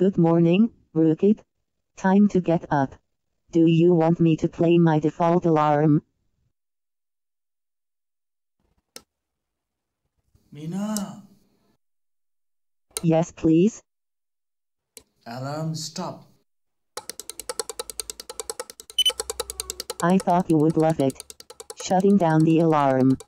Good morning, Rookit. Time to get up. Do you want me to play my default alarm? Mina! Yes, please. Alarm stop. I thought you would love it. Shutting down the alarm.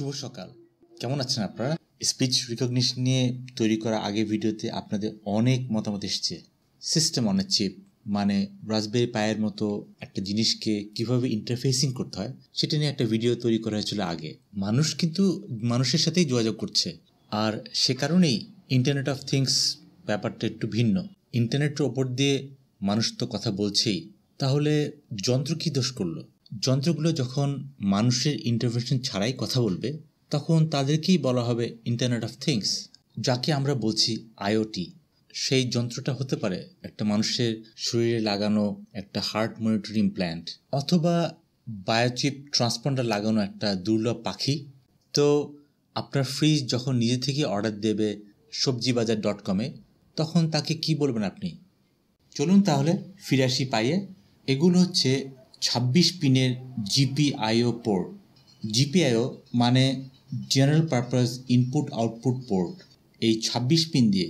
শুভ সকাল কেমন আছেন আপনারা speech recognition নিয়ে তৈরি করা আগে ভিডিওতে আপনাদের অনেক মতামত এসছে সিস্টেম অন চিপ মানে রাজবেরি পায়ের মতো একটা জিনিসকে কিভাবে ইন্টারফেসিং করতে হয় সেটা নিয়ে একটা ভিডিও তৈরি করা হয়েছিল আগে মানুষ কিন্তু মানুষের সাথেই যোগাযোগ করছে আর সে কারণেই ইন্টারনেট অফ থিংস ব্যাপারটা একটু ভিন্ন ইন্টারনেটের ওপর দিয়ে মানুষ তো কথা বলছেই তাহলে যন্ত্র কী দোষ করলো যন্ত্রগুলো যখন মানুষের ইন্টারভেশন ছাড়াই কথা বলবে তখন তাদেরকেই বলা হবে ইন্টারনেট অফ থিংস যাকে আমরা বলছি আইওটি সেই যন্ত্রটা হতে পারে একটা মানুষের শরীরে লাগানো একটা হার্ট মনিটরিং প্ল্যান্ট অথবা বায়োচিপ ট্রান্সপন্ডার লাগানো একটা দুর্লভ পাখি তো আপনার ফ্রিজ যখন নিজে থেকে অর্ডার দেবে সবজি বাজার ডট কমে তখন তাকে কি বলবেন আপনি চলুন তাহলে ফিরে আসি পাইয়ে এগুলো হচ্ছে ছাব্বিশ পিনের জিপিআইও পোর্ট জিপিআইও মানে general purpose input output port এই ছাব্বিশ পিন দিয়ে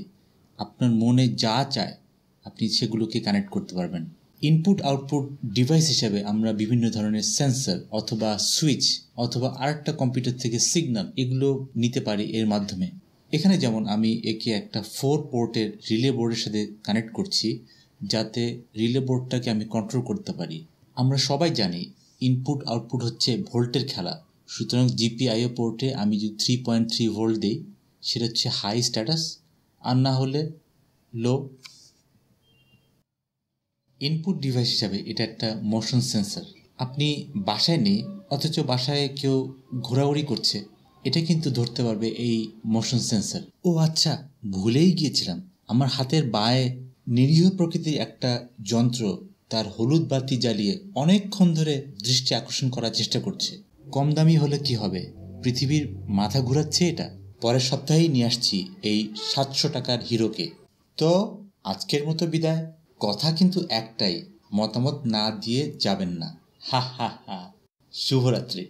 আপনার মনে যা চায় আপনি সেগুলোকে কানেক্ট করতে পারবেন ইনপুট আউটপুট ডিভাইস হিসেবে আমরা বিভিন্ন ধরনের সেন্সর অথবা সুইচ অথবা আরেকটা কম্পিউটার থেকে সিগন্যাল এগুলো নিতে পারি এর মাধ্যমে এখানে যেমন আমি একে একটা ফোর পোর্টের রিলে বোর্ডের সাথে কানেক্ট করছি যাতে রিলে বোর্ডটাকে আমি কন্ট্রোল করতে পারি আমরা সবাই জানি ইনপুট আউটপুট হচ্ছে ভোল্টের খেলা সুতরাং জিপিআইও পোর্টে আমি যদি থ্রি পয়েন্ট থ্রি ভোল্ট দিই সেটা হচ্ছে হাই স্ট্যাটাস আর না হলে লো ইনপুট ডিভাইস হিসাবে এটা একটা মোশন সেন্সার আপনি বাসায় নেই অথচ বাসায় কেউ ঘোরাঘুরি করছে এটা কিন্তু ধরতে পারবে এই মোশন সেন্সার ও আচ্ছা ভুলেই গিয়েছিলাম আমার হাতের বায়ে নিরীহ প্রকৃতির একটা যন্ত্র তার হলুদ বাতি জ্বালিয়ে অনেকক্ষণ ধরে দৃষ্টি আকর্ষণ করার চেষ্টা করছে কম দামি হলে কি হবে পৃথিবীর মাথা ঘুরাচ্ছে এটা পরের সপ্তাহেই নিয়ে আসছি এই সাতশো টাকার হিরোকে তো আজকের মতো বিদায় কথা কিন্তু একটাই মতামত না দিয়ে যাবেন না হা হা হা শুভরাত্রি